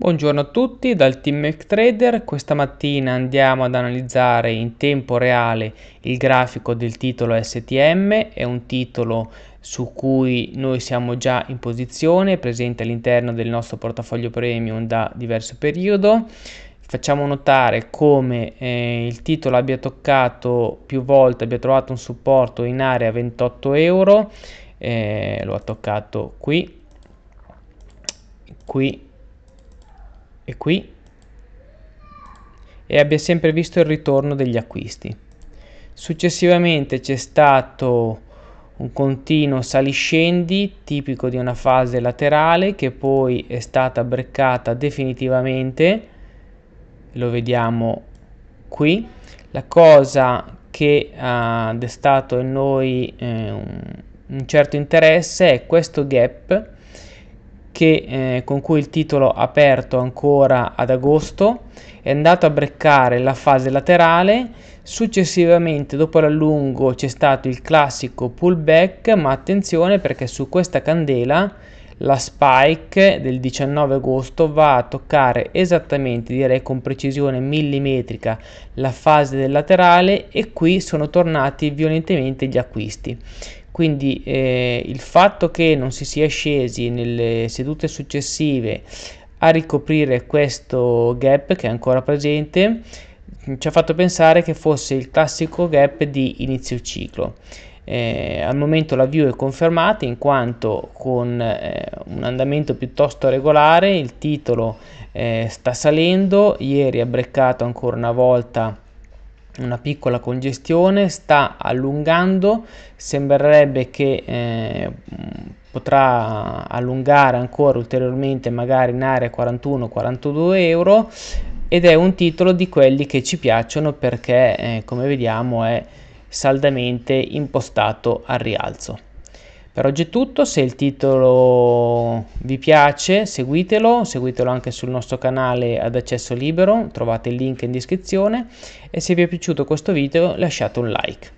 Buongiorno a tutti dal team MacTrader, questa mattina andiamo ad analizzare in tempo reale il grafico del titolo STM, è un titolo su cui noi siamo già in posizione, presente all'interno del nostro portafoglio premium da diverso periodo. Facciamo notare come eh, il titolo abbia toccato più volte, abbia trovato un supporto in area 28 euro, eh, lo ha toccato qui, qui e qui e abbia sempre visto il ritorno degli acquisti. Successivamente c'è stato un continuo saliscendi tipico di una fase laterale che poi è stata breccata definitivamente, lo vediamo qui. La cosa che ha destato in noi eh, un, un certo interesse è questo gap che, eh, con cui il titolo aperto ancora ad agosto è andato a breccare la fase laterale, successivamente dopo l'allungo c'è stato il classico pullback, ma attenzione perché su questa candela la spike del 19 agosto va a toccare esattamente, direi con precisione millimetrica, la fase del laterale e qui sono tornati violentemente gli acquisti. Quindi eh, il fatto che non si sia scesi nelle sedute successive a ricoprire questo gap che è ancora presente mm, ci ha fatto pensare che fosse il classico gap di inizio ciclo. Eh, al momento la view è confermata in quanto con eh, un andamento piuttosto regolare il titolo eh, sta salendo, ieri ha breccato ancora una volta una piccola congestione, sta allungando, sembrerebbe che eh, potrà allungare ancora ulteriormente magari in area 41-42 euro ed è un titolo di quelli che ci piacciono perché eh, come vediamo è saldamente impostato al rialzo. Per oggi è tutto, se il titolo vi piace seguitelo, seguitelo anche sul nostro canale ad accesso libero, trovate il link in descrizione e se vi è piaciuto questo video lasciate un like.